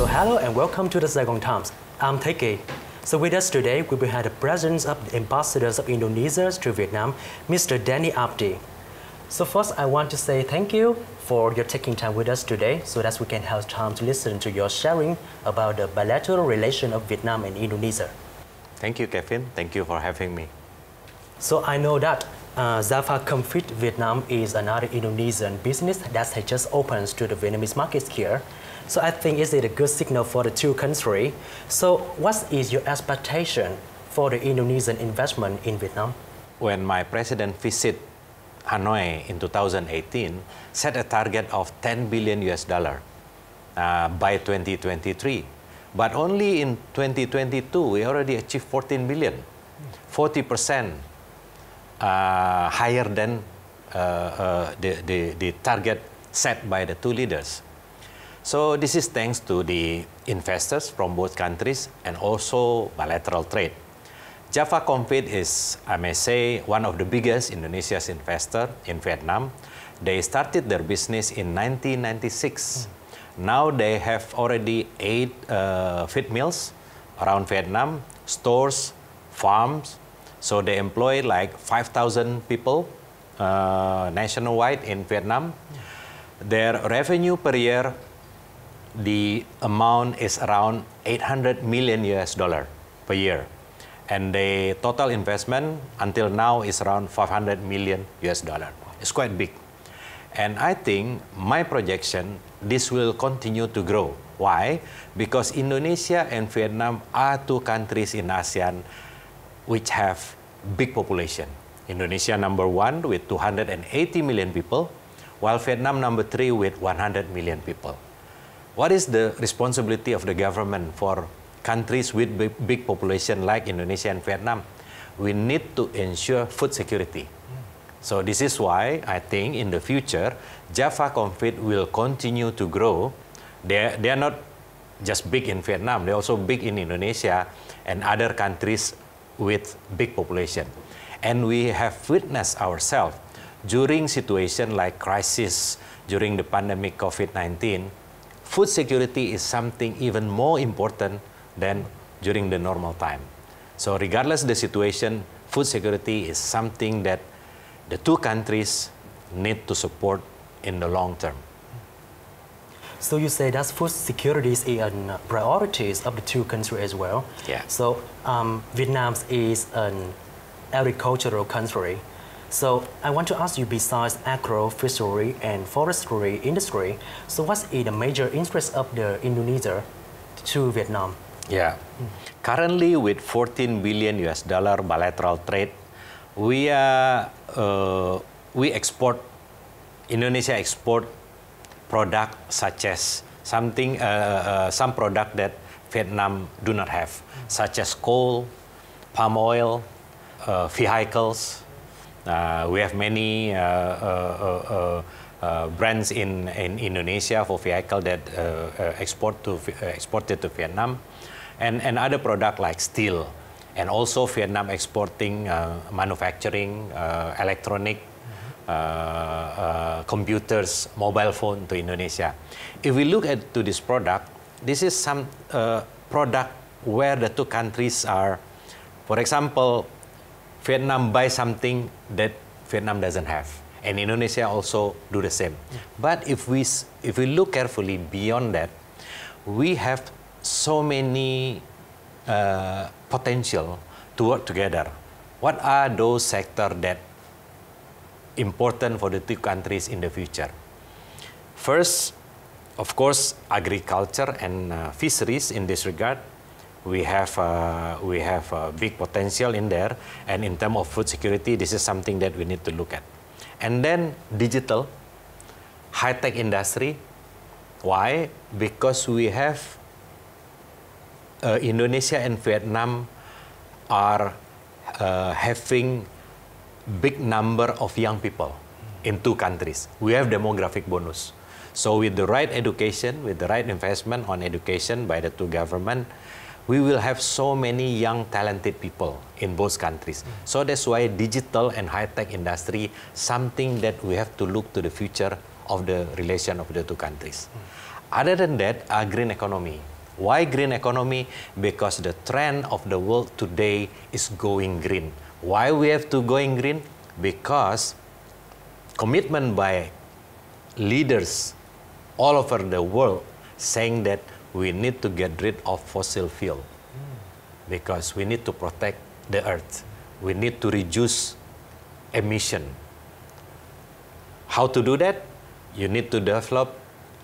So hello and welcome to the Saigon Times. I'm Teke. So with us today, we will have the presence of the ambassadors of Indonesia to Vietnam, Mr. Danny Abdi. So first, I want to say thank you for your taking time with us today so that we can have time to listen to your sharing about the bilateral relation of Vietnam and Indonesia. Thank you, Kevin. Thank you for having me. So I know that uh, Zafar Comfit Vietnam is another Indonesian business that has just opened to the Vietnamese market here. So I think is it a good signal for the two countries. So what is your expectation for the Indonesian investment in Vietnam? When my president visit Hanoi in 2018, set a target of 10 billion US dollar uh, by 2023. But only in 2022, we already achieved 14 billion, 40 percent uh, higher than uh, uh, the, the, the target set by the two leaders. So this is thanks to the investors from both countries and also bilateral trade. Java Compete is, I may say, one of the biggest Indonesia's investor in Vietnam. They started their business in 1996. Mm. Now they have already eight uh, feed mills around Vietnam, stores, farms, so they employ like 5,000 people uh, nationwide in Vietnam. Their revenue per year, the amount is around 800 million US dollar per year. And the total investment until now is around 500 million US dollar. It's quite big. And I think my projection, this will continue to grow. Why? Because Indonesia and Vietnam are two countries in ASEAN which have big population. Indonesia number one with 280 million people, while Vietnam number three with 100 million people. What is the responsibility of the government for countries with big, big population like Indonesia and Vietnam? We need to ensure food security. So this is why I think in the future, Java Confit will continue to grow. They, they are not just big in Vietnam, they're also big in Indonesia and other countries with big population. And we have witnessed ourselves during situation like crisis, during the pandemic COVID-19, food security is something even more important than during the normal time. So regardless the situation, food security is something that the two countries need to support in the long term. So you say that food security is a priority of the two countries as well. Yeah. So um, Vietnam is an agricultural country. So I want to ask you, besides agro, fishery, and forestry industry, so what's the major interest of the Indonesia to Vietnam? Yeah. Mm. Currently, with 14 billion US dollar bilateral trade, we are uh, we export Indonesia export product such as something, uh, uh, uh, some product that Vietnam do not have, such as coal, palm oil, uh, vehicles. we have many uh, brands in, in Indonesia for vehicle that uh, uh, export to, exported to Vietnam, and, and other product like steel, and also Vietnam exporting manufacturing, electronic, uh, uh, computers, mobile phone to Indonesia. If we look at to this product, this is some uh, product where the two countries are, for example, Vietnam buys something that Vietnam doesn't have, and Indonesia also do the same. But if we if we look carefully beyond that, we have so many uh, potential to work together. What are those sectors that important for the two countries in the future. First, of course, agriculture and uh, fisheries in this regard, we have uh, we have big potential in there. And in terms of food security, this is something that we need to look at. And then digital, high-tech industry. Why? Because we have uh, Indonesia and Vietnam are uh, having big number of young people in two countries. We have demographic bonus. So with the right education, with the right investment on education by the two government, we will have so many young talented people in both countries. So that's why digital and high-tech industry, something that we have to look to the future of the relation of the two countries. Other than that, a green economy. Why green economy? Because the trend of the world today is going green. Why we have to going green? Because commitment by leaders all over the world saying that we need to get rid of fossil fuel because we need to protect the earth. We need to reduce emission. How to do that? You need to develop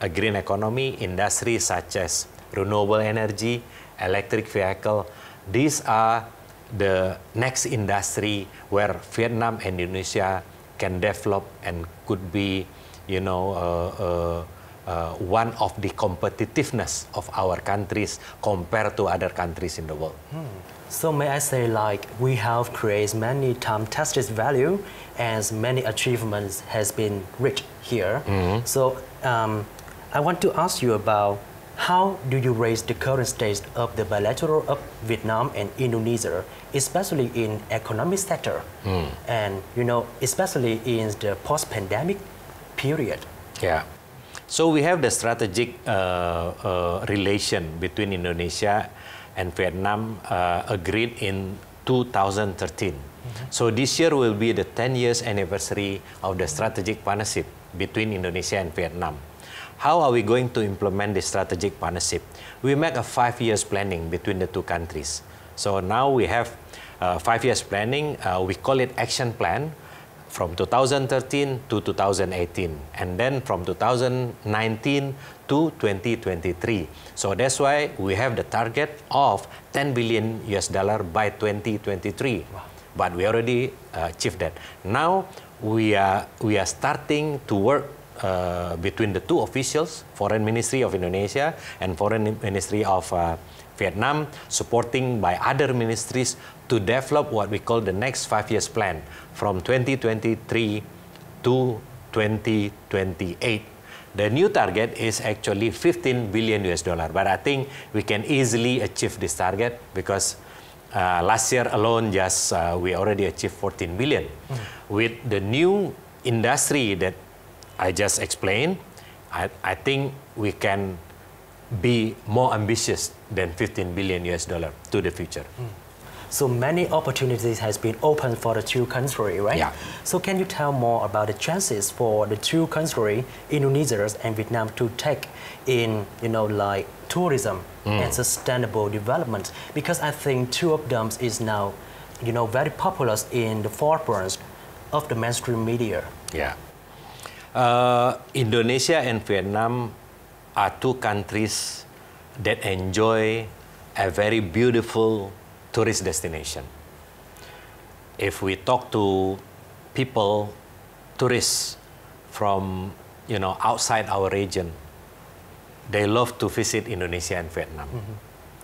a green economy industry such as renewable energy, electric vehicle. These are the next industry where Vietnam and Indonesia can develop and could be, you know, uh, uh, uh, one of the competitiveness of our countries compared to other countries in the world. Hmm. So may I say, like we have created many time-tested value, and many achievements has been reached here. Mm -hmm. So um, I want to ask you about how do you raise the current state of the bilateral of Vietnam and Indonesia, especially in economic sector, mm. and you know, especially in the post-pandemic period? Yeah. So we have the strategic uh, uh, relation between Indonesia and Vietnam uh, agreed in 2013. Mm -hmm. So this year will be the 10 years anniversary of the strategic partnership between Indonesia and Vietnam how are we going to implement this strategic partnership? We make a five years planning between the two countries. So now we have uh, five years planning. Uh, we call it action plan from 2013 to 2018 and then from 2019 to 2023 so that's why we have the target of 10 billion us dollar by 2023 wow. but we already uh, achieved that now we are we are starting to work uh, between the two officials, Foreign Ministry of Indonesia and Foreign Ministry of uh, Vietnam, supporting by other ministries to develop what we call the next five years plan from 2023 to 2028. The new target is actually 15 billion US dollar, but I think we can easily achieve this target because uh, last year alone, just uh, we already achieved 14 billion. Mm. With the new industry that I just explained, I, I think we can be more ambitious than 15 billion US dollar to the future. Mm. So many opportunities has been opened for the two countries, right? Yeah. So can you tell more about the chances for the two countries, Indonesia and Vietnam, to take in, you know, like tourism mm. and sustainable development? Because I think two of them is now, you know, very popular in the forefront of the mainstream media. Yeah. Uh, Indonesia and Vietnam are two countries that enjoy a very beautiful tourist destination. If we talk to people, tourists from you know outside our region, they love to visit Indonesia and Vietnam. Mm -hmm.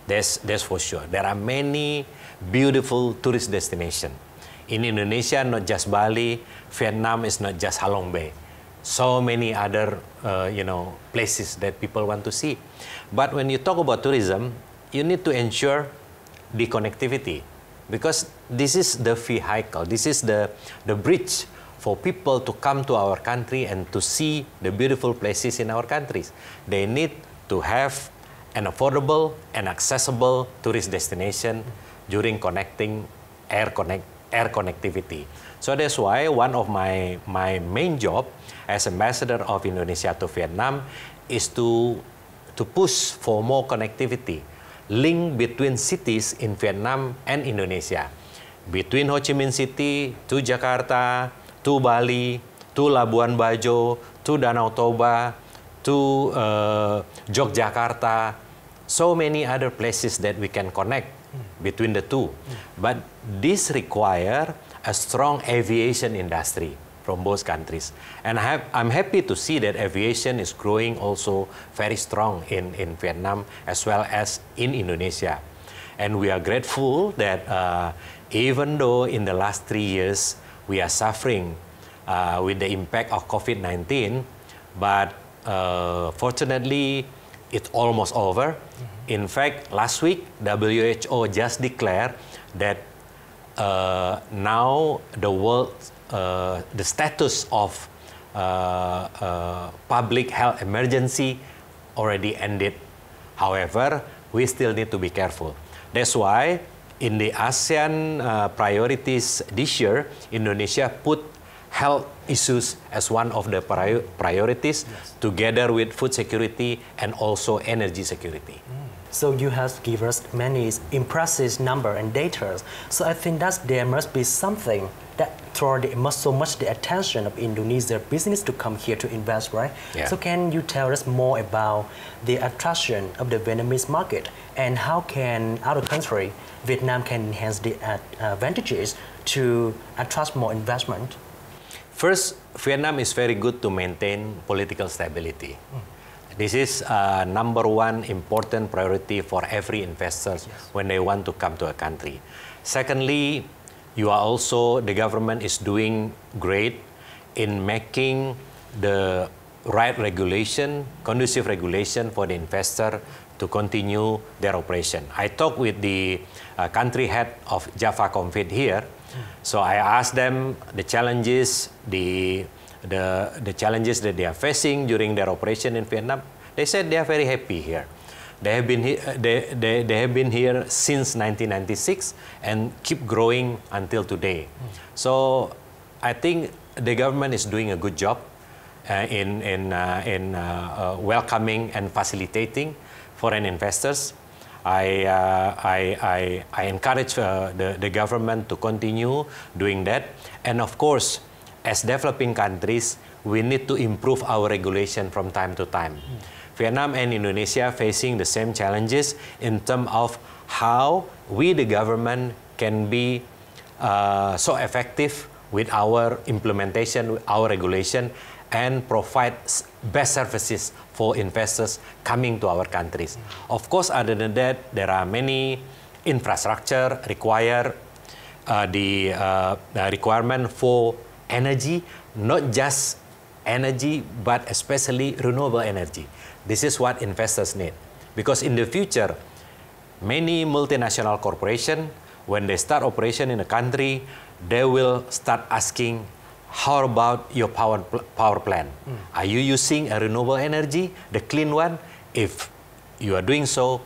That's, that's for sure. There are many beautiful tourist destinations. In Indonesia, not just Bali, Vietnam is not just Halong Bay. so many other uh, you know places that people want to see. But when you talk about tourism, you need to ensure the connectivity because this is the vehicle, this is the, the bridge for people to come to our country and to see the beautiful places in our countries. They need to have an affordable and accessible tourist destination during connecting air connect air connectivity. So that's why one of my my main job as ambassador of Indonesia to Vietnam is to to push for more connectivity, link between cities in Vietnam and Indonesia, between Ho Chi Minh City to Jakarta to Bali to Labuan Bajo to Danau Toba to uh, Yogyakarta, so many other places that we can connect between the two. But this require a strong aviation industry from both countries. And I am happy to see that aviation is growing also very strong in, in Vietnam as well as in Indonesia. And we are grateful that uh, even though in the last three years we are suffering uh, with the impact of COVID 19, but uh, fortunately, it's almost over. Mm -hmm. In fact, last week, WHO just declared that uh, now the world, uh, the status of uh, uh, public health emergency already ended. However, we still need to be careful. That's why in the ASEAN uh, priorities this year, Indonesia put health issues as one of the prior priorities yes. together with food security and also energy security. Mm. So you have given us many impressive number and data. So I think that there must be something that draw the, so much the attention of Indonesia business to come here to invest, right? Yeah. So can you tell us more about the attraction of the Vietnamese market and how can other country, Vietnam can enhance the advantages to attract more investment? First, Vietnam is very good to maintain political stability. This is uh, number one important priority for every investor yes. when they want to come to a country. Secondly, you are also, the government is doing great in making the right regulation, conducive regulation for the investor to continue their operation. I talked with the uh, country head of Java Confit here, so I asked them the challenges, the, the, the challenges that they are facing during their operation in Vietnam. They said they are very happy here. They have been, uh, they, they, they have been here since 1996 and keep growing until today. So I think the government is doing a good job uh, in, in, uh, in uh, uh welcoming and facilitating foreign investors. I, uh, I, I, I, encourage uh, the, the government to continue doing that. And of course, as developing countries, we need to improve our regulation from time to time. Mm. Vietnam and Indonesia facing the same challenges in terms of how we, the government, can be uh, so effective with our implementation, our regulation, and provide best services for investors coming to our countries. Of course, other than that, there are many infrastructure require uh, the uh, uh, requirement for energy, not just energy, but especially renewable energy. This is what investors need. Because in the future, many multinational corporations, when they start operation in a country, they will start asking how about your power, power plant? Mm. Are you using a renewable energy, the clean one? If you are doing so,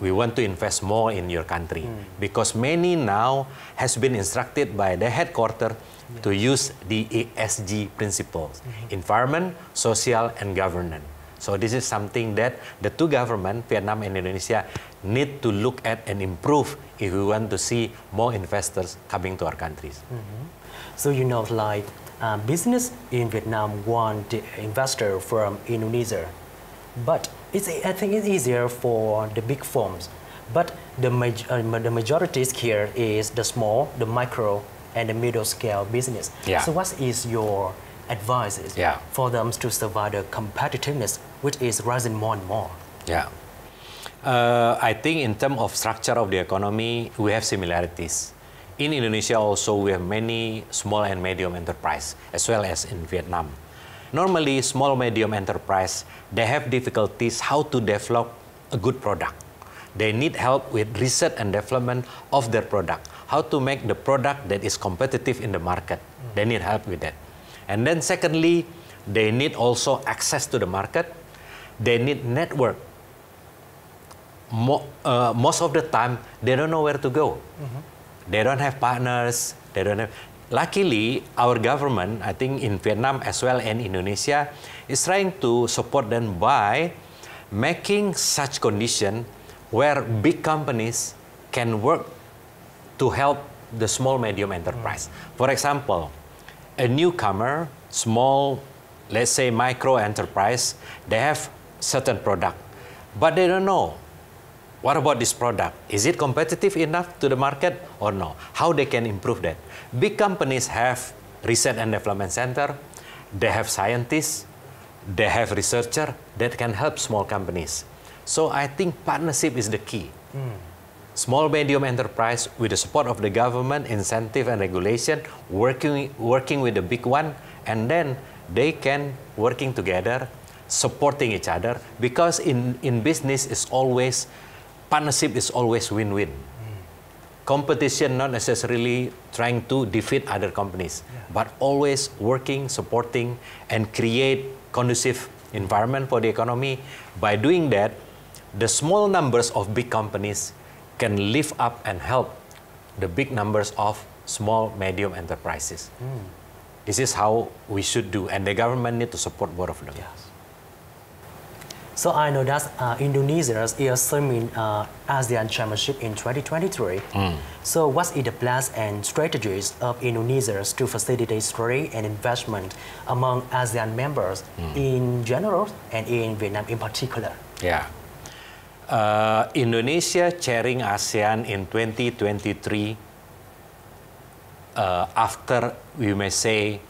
we want to invest more in your country. Mm. Because many now has been instructed by the headquarters yeah. to use the ESG principles, mm -hmm. environment, social, and governance. So this is something that the two governments, Vietnam and Indonesia, need to look at and improve if we want to see more investors coming to our countries. Mm -hmm. So you know, like uh, business in Vietnam want investor from Indonesia, but it's, I think it's easier for the big firms. But the, major, uh, the majorities here is the small, the micro, and the middle scale business. Yeah. So what is your advice yeah. for them to survive the competitiveness which is rising more and more. Yeah. Uh, I think in terms of structure of the economy, we have similarities. In Indonesia also, we have many small and medium enterprise, as well as in Vietnam. Normally, small medium enterprise, they have difficulties how to develop a good product. They need help with research and development of their product, how to make the product that is competitive in the market. They need help with that. And then secondly, they need also access to the market they need network. Mo uh, most of the time, they don't know where to go. Mm -hmm. They don't have partners. They don't have. Luckily, our government, I think in Vietnam as well and Indonesia, is trying to support them by making such condition where big companies can work to help the small medium enterprise. Mm. For example, a newcomer, small, let's say micro enterprise, they have certain product, but they don't know what about this product? Is it competitive enough to the market or no? How they can improve that? Big companies have research and development center, they have scientists, they have researcher that can help small companies. So I think partnership is the key. Mm. Small medium enterprise with the support of the government, incentive and regulation, working working with the big one, and then they can working together supporting each other because in, in business is always partnership is always win-win. Competition not necessarily trying to defeat other companies, yeah. but always working, supporting, and create conducive environment for the economy. By doing that, the small numbers of big companies can lift up and help the big numbers of small, medium enterprises. Mm. This is how we should do, and the government need to support both of them. Yeah. So I know that uh, Indonesia is swimming uh, ASEAN Championship in 2023. Mm. So what is the plans and strategies of Indonesia to facilitate trade and investment among ASEAN members mm. in general and in Vietnam in particular? Yeah. Uh, Indonesia chairing ASEAN in 2023 uh, after, we may say,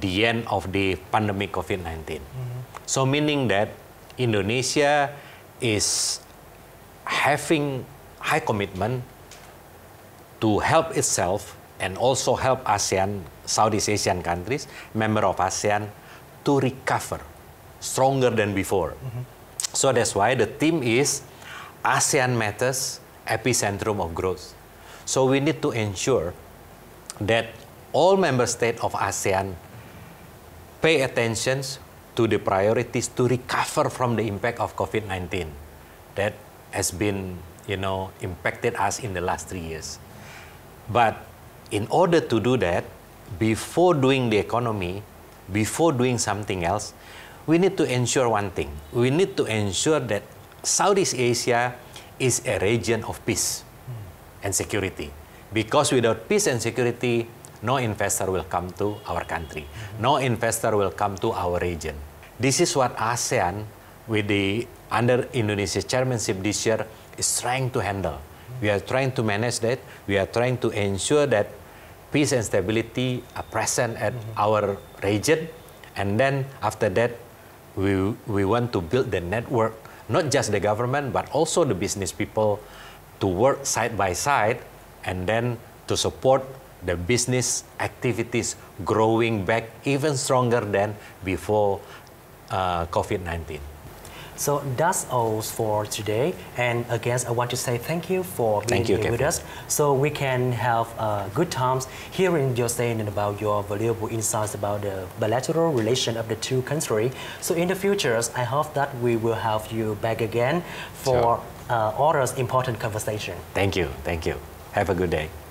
the end of the pandemic COVID-19. Mm. So meaning that Indonesia is having high commitment to help itself and also help ASEAN, Southeast Asian countries, member of ASEAN, to recover stronger than before. Mm -hmm. So that's why the theme is ASEAN matters, epicentrum of growth. So we need to ensure that all member states of ASEAN pay attention to the priorities to recover from the impact of COVID-19 that has been, you know, impacted us in the last three years. But in order to do that, before doing the economy, before doing something else, we need to ensure one thing. We need to ensure that Southeast Asia is a region of peace and security. Because without peace and security, no investor will come to our country. No investor will come to our region. This is what ASEAN, with the under Indonesia's chairmanship this year, is trying to handle. We are trying to manage that. We are trying to ensure that peace and stability are present at mm -hmm. our region. And then after that, we, we want to build the network, not just the government, but also the business people to work side by side and then to support the business activities growing back even stronger than before uh, COVID-19. So that's all for today. And again, I want to say thank you for being you, here Kevin. with us. So we can have uh, good times hearing your saying about your valuable insights about the bilateral relation of the two countries. So in the future, I hope that we will have you back again for sure. uh, other important conversation. Thank you. Thank you. Have a good day.